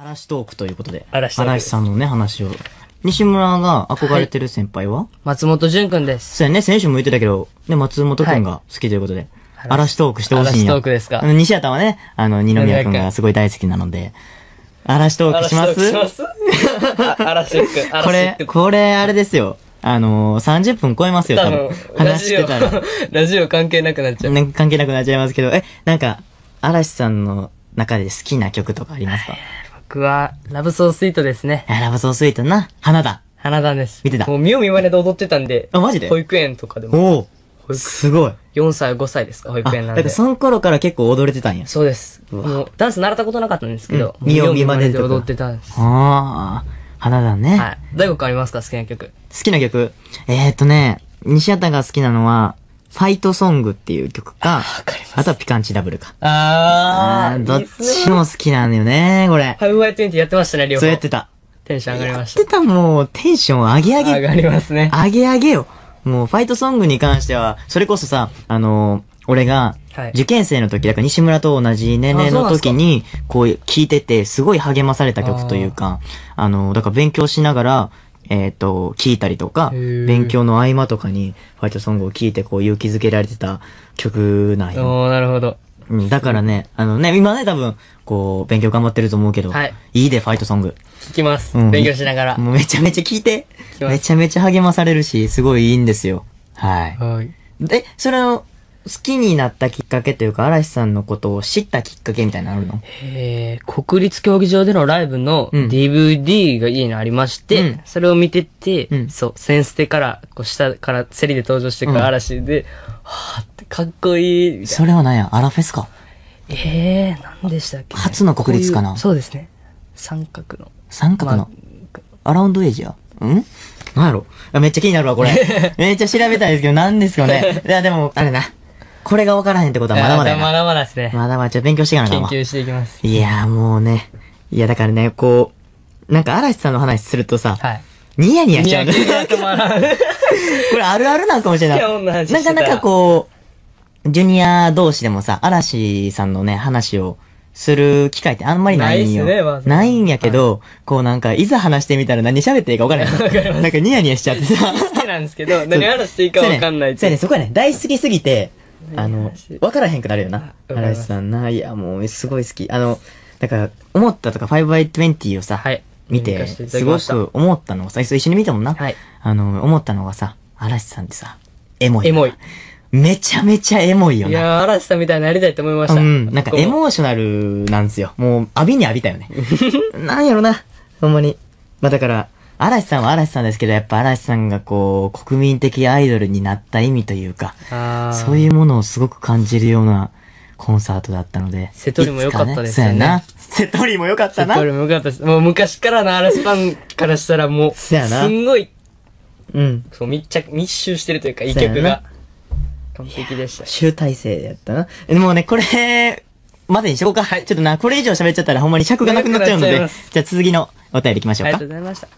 嵐トークということで。嵐嵐さんのね、話を。西村が憧れてる先輩は、松本潤くんです。そうやね、選手も言ってたけど、ね、松本くんが好きということで。嵐嵐トークしてほしいん嵐トークですか西畑はね、あの、二宮くんがすごい大好きなので、嵐トークしますす嵐トーク。これ、これ、あれですよ。あのー、30分超えますよ、多多分話してたら。、ラジオ関係なくなっちゃう。なんか関係なくなっちゃいますけど、え、なんか、嵐さんの中で好きな曲とかありますか僕は、ラブソースイートですね。ラブソースイートな。花だ。花田です。見てたもう、見よう見まねで踊ってたんで。あマジで保育園とかでも。おおすごい。4歳、5歳ですか、保育園なんだっで。その頃から結構踊れてたんや。そうです。もう、ダンス習ったことなかったんですけど、見よう見まねで踊ってたんです。ああ、花だね。はい。大悟くありますか好きな曲。好きな曲。えー、っとね、西畑が好きなのは、ファイトソングっていう曲か、あとはピカンチダブルか。あー、どっちも好きなんだよね、これ。ハイワイティやってましたね、両方。そうやってた。テンション上がりました。やってたもう、テンション上げ上げ。上がりますね。上げ上げよ。もう、ファイトソングに関しては、それこそさ、あのー、俺が、受験生の時、だから西村と同じ年齢の時に、こう、聞いてて、すごい励まされた曲というか、あのー、だから勉強しながら、えっ、ー、と、聞いたりとか、勉強の合間とかにファイトソングを聞いてこう勇気づけられてた曲なんよ。おなるほど。だからね、あのね、今ね、多分、こう、勉強頑張ってると思うけど、はい、いいで、ファイトソング。聞きます。うん、勉強しながら。もうめちゃめちゃ聞いて、めちゃめちゃ励まされるし、すごいいいんですよ。はい。はい。で、それを、好きになったきっかけというか、嵐さんのことを知ったきっかけみたいなのあるのえー、国立競技場でのライブの DVD が家にありまして、うんそれを見てて、うんそう、センステから、こう下からセリで登場してくる嵐で、はぁってかっこいいいそれは何やアラフェスかえー、何でしたっけ、初の国立かなううそうですね。三角の。三角の、アラウンドエイジや。んなんやろめっちゃ気になるわ、これ。めっちゃ調べたいですけど、なんですよね。いや、でも、あれな。これが分からへんってことはまだまだまだまだですね。まだまだ、じゃ勉強していかな研究していきます。いやもうね。いや、だからね、こう、なんか嵐さんの話するとさ、ニヤニヤしちゃうね。ニヤニヤ これあるあるなんかもしれない。なかなかこう、ジュニア同士でもさ、嵐さんのね、話を、する機会ってあんまりないんよ。ないねないんやけど、こうなんか、いざ話してみたら何喋っていいか分からない。なんかニヤニヤしちゃってさ。好きなんですけど、何話していいか分かんないそうやね、そこはね。大好きすぎて、あの、わからへんくなるよな。嵐さんな。いや、もう、すごい好き。あの、だから、思ったとか 5x20 をさ、はい、見て、すごく思ったのをさ、一緒に見たもんな。はい、あの、思ったのがさ、嵐さんってさ、エモい。エモい。めちゃめちゃエモいよな。いや、嵐さんみたいになりたいと思いました。うん。なんかエモーショナルなんですよ。もう、浴びに浴びたよね。なんやろな。ほんまに。まあだから、嵐さんは嵐さんですけど、やっぱ嵐さんがこう、国民的アイドルになった意味というか、そういうものをすごく感じるようなコンサートだったので。瀬トリも良かったですよね。やな。瀬戸りも良かったな。瀬戸りも良かったです。もう昔からの嵐ファンからしたらもう、すんごい、うん。そう、密着、密集してるというか、いい曲が。完璧でした。集大成やったな。ももね、これ、までにしようか。はい、ちょっとな、これ以上喋っちゃったらほんまに尺がなくなっちゃうので、じゃあ続きのお便り行きましょうか。ありがとうございました。